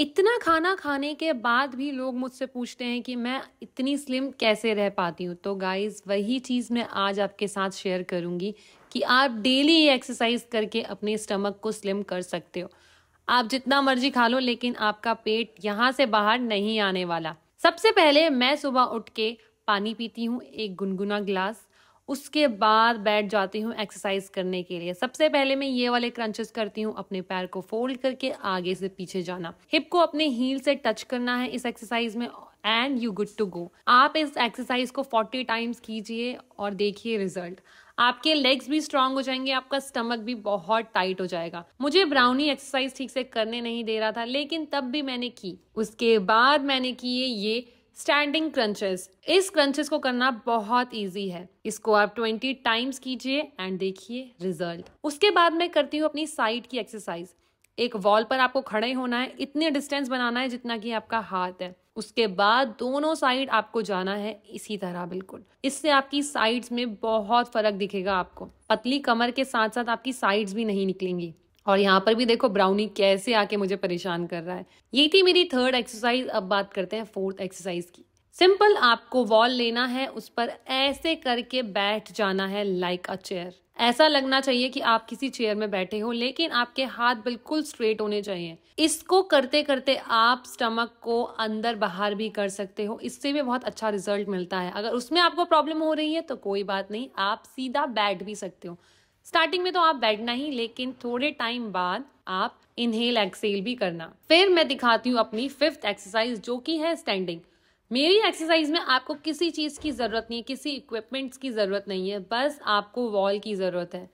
इतना खाना खाने के बाद भी लोग मुझसे पूछते हैं कि मैं इतनी स्लिम कैसे रह पाती हूँ तो गाइस वही चीज़ मैं आज आपके साथ शेयर करूंगी कि आप डेली एक्सरसाइज करके अपने स्टमक को स्लिम कर सकते हो आप जितना मर्जी खा लो लेकिन आपका पेट यहाँ से बाहर नहीं आने वाला सबसे पहले मैं सुबह उठ के पानी पीती हूँ एक गुनगुना ग्लास उसके बाद बैठ जाती हूँ एक्सरसाइज करने के लिए सबसे पहले मैं ये वाले क्रंचेस करती हूँ अपने पैर को फोल्ड करके आगे से पीछे जाना हिप को अपने हील से टच करना है इस एक्सरसाइज में and you good to go आप इस एक्सरसाइज को 40 टाइम्स कीजिए और देखिए रिजल्ट आपके लेग्स भी स्ट्रांग हो जाएंगे आपका स्टमक भी बहुत टाइट हो जाएगा मुझे ब्राउनी एक्सरसाइज ठीक से करने नहीं दे रहा था लेकिन तब भी मैंने की उसके बाद मैंने किए ये स्टैंडिंग क्रंचेस इस क्रंचेस को करना बहुत इजी है इसको आप 20 टाइम्स कीजिए एंड देखिए रिजल्ट उसके बाद मैं करती हूँ अपनी साइड की एक्सरसाइज एक वॉल पर आपको खड़े होना है इतने डिस्टेंस बनाना है जितना कि आपका हाथ है उसके बाद दोनों साइड आपको जाना है इसी तरह बिल्कुल इससे आपकी साइड्स में बहुत फर्क दिखेगा आपको पतली कमर के साथ साथ आपकी साइड्स भी नहीं निकलेंगी और यहाँ पर भी देखो ब्राउनी कैसे आके मुझे परेशान कर रहा है ये थी मेरी थर्ड एक्सरसाइज अब बात करते हैं फोर्थ एक्सरसाइज की सिंपल आपको वॉल लेना है उस पर ऐसे करके बैठ जाना है लाइक अ चेयर ऐसा लगना चाहिए कि आप किसी चेयर में बैठे हो लेकिन आपके हाथ बिल्कुल स्ट्रेट होने चाहिए इसको करते करते आप स्टमक को अंदर बाहर भी कर सकते हो इससे भी बहुत अच्छा रिजल्ट मिलता है अगर उसमें आपको प्रॉब्लम हो रही है तो कोई बात नहीं आप सीधा बैठ भी सकते हो स्टार्टिंग में तो आप बैठना ही लेकिन थोड़े टाइम बाद आप इनहेल एक्सेल भी करना फिर मैं दिखाती हूँ अपनी फिफ्थ एक्सरसाइज जो कि है स्टैंडिंग मेरी एक्सरसाइज में आपको किसी चीज़ की ज़रूरत नहीं है किसी इक्विपमेंट्स की ज़रूरत नहीं है बस आपको वॉल की ज़रूरत है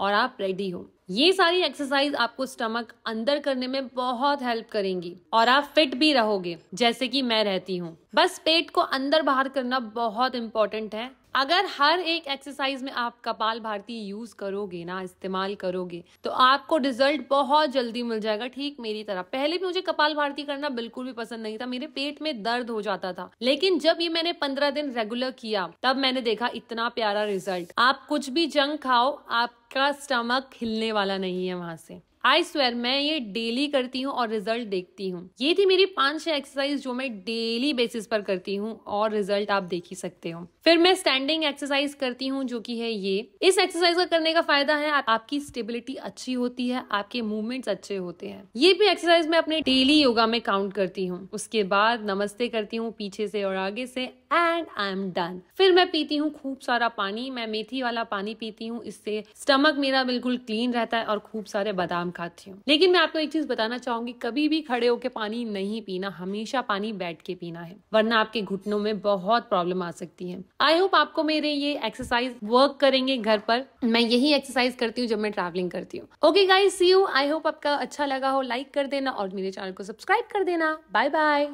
और आप रेडी हो ये सारी एक्सरसाइज आपको स्टमक अंदर करने में बहुत हेल्प करेंगी और आप फिट भी रहोगे जैसे कि मैं रहती हूँ बस पेट को अंदर बाहर करना बहुत इंपॉर्टेंट है अगर हर एक एक्सरसाइज में आप कपाल भारती यूज करोगे ना इस्तेमाल करोगे तो आपको रिजल्ट बहुत जल्दी मिल जाएगा ठीक मेरी तरह पहले भी मुझे कपाल भारती करना बिल्कुल भी पसंद नहीं था मेरे पेट में दर्द हो जाता था लेकिन जब ये मैंने पंद्रह दिन रेगुलर किया तब मैंने देखा इतना प्यारा रिजल्ट आप कुछ भी जंक खाओ आपका स्टमक हिलने वाला नहीं है वहां से आई स्वेयर मैं ये डेली करती हूँ और रिजल्ट देखती हूँ ये थी मेरी पांच छह एक्सरसाइज जो मैं डेली बेसिस पर करती हूँ और रिजल्ट आप देख ही सकते हो फिर मैं स्टैंडिंग एक्सरसाइज करती हूँ जो कि है ये इस एक्सरसाइज का करने का फायदा है आपकी स्टेबिलिटी अच्छी होती है आपके मूवमेंट्स अच्छे होते हैं ये भी एक्सरसाइज मैं अपने डेली योगा में काउंट करती हूँ उसके बाद नमस्ते करती हूँ पीछे से और आगे से एंड आई एम डन फिर मैं पीती हूँ खूब सारा पानी मैं मेथी वाला पानी पीती हूँ इससे स्टमक मेरा बिल्कुल क्लीन रहता है और खूब सारे बादाम खाती हूँ लेकिन मैं आपको एक चीज बताना चाहूंगी कभी भी खड़े होकर पानी नहीं पीना हमेशा पानी बैठ के पीना है वरना आपके घुटनों में बहुत प्रॉब्लम आ सकती है आई होप आपको मेरे ये एक्सरसाइज वर्क करेंगे घर पर मैं यही एक्सरसाइज करती हूँ जब मैं ट्रैवलिंग करती हूँ okay guys see you I hope आपका अच्छा लगा हो लाइक कर देना और मेरे चैनल को सब्सक्राइब कर देना बाय बाय